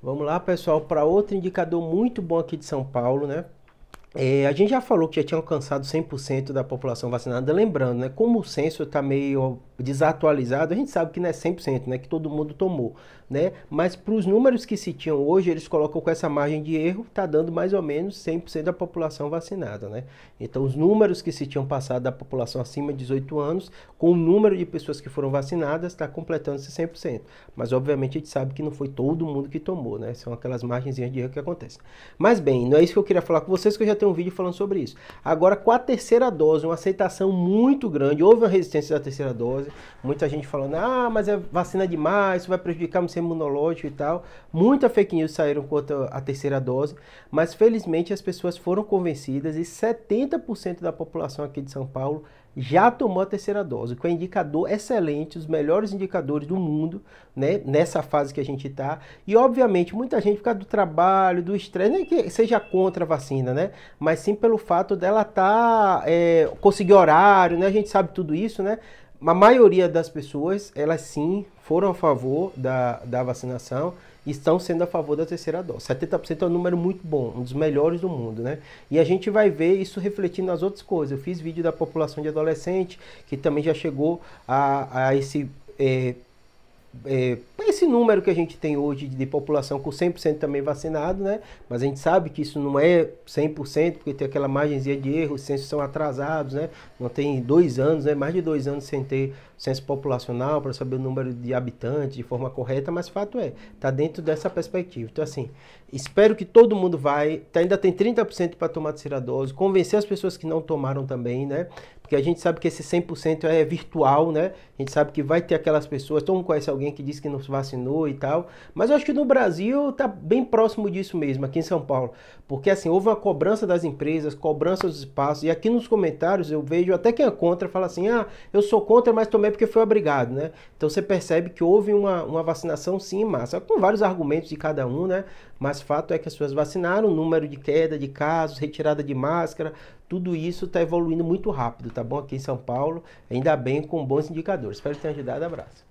Vamos lá, pessoal, para outro indicador muito bom aqui de São Paulo, né? É, a gente já falou que já tinha alcançado 100% da população vacinada. Lembrando, né, como o censo está meio desatualizado, a gente sabe que não é 100%, né, que todo mundo tomou. Né? Mas para os números que se tinham hoje, eles colocam com essa margem de erro, está dando mais ou menos 100% da população vacinada. Né? Então, os números que se tinham passado da população acima de 18 anos, com o número de pessoas que foram vacinadas, está completando esse 100%. Mas, obviamente, a gente sabe que não foi todo mundo que tomou. Né? São aquelas margens de erro que acontecem. Mas, bem, não é isso que eu queria falar com vocês, que eu já tem um vídeo falando sobre isso. Agora, com a terceira dose, uma aceitação muito grande, houve uma resistência da terceira dose, muita gente falando, ah, mas é vacina demais, isso vai prejudicar o sistema imunológico e tal. Muita fake news saíram contra a terceira dose, mas felizmente as pessoas foram convencidas e 70% da população aqui de São Paulo já tomou a terceira dose, que é um indicador excelente, os melhores indicadores do mundo, né? Nessa fase que a gente está. E, obviamente, muita gente, por causa do trabalho, do estresse, nem que seja contra a vacina, né? Mas sim pelo fato dela estar. Tá, é, conseguir horário, né? A gente sabe tudo isso, né? a maioria das pessoas, elas sim foram a favor da, da vacinação e estão sendo a favor da terceira dose. 70% é um número muito bom, um dos melhores do mundo, né? E a gente vai ver isso refletindo nas outras coisas. Eu fiz vídeo da população de adolescente, que também já chegou a, a esse. É, é, esse número que a gente tem hoje de população com 100% também vacinado, né? Mas a gente sabe que isso não é 100%, porque tem aquela margenzinha de erro, os censos são atrasados, né? Não tem dois anos, né? Mais de dois anos sem ter censo populacional para saber o número de habitantes de forma correta, mas fato é, está dentro dessa perspectiva. Então, assim, espero que todo mundo vai, tá, ainda tem 30% para tomar a terceira dose, convencer as pessoas que não tomaram também, né? porque a gente sabe que esse 100% é virtual, né? A gente sabe que vai ter aquelas pessoas, todo mundo conhece alguém que diz que não vai vacinou e tal. Mas eu acho que no Brasil tá bem próximo disso mesmo, aqui em São Paulo. Porque assim, houve uma cobrança das empresas, cobrança dos espaços. E aqui nos comentários eu vejo até quem é contra fala assim: ah, eu sou contra, mas tomei porque foi obrigado, né? Então você percebe que houve uma, uma vacinação sim, massa, com vários argumentos de cada um, né? Mas fato é que as pessoas vacinaram, número de queda de casos, retirada de máscara, tudo isso está evoluindo muito rápido, tá bom? Aqui em São Paulo, ainda bem com bons indicadores. Espero que tenha ajudado. Abraço.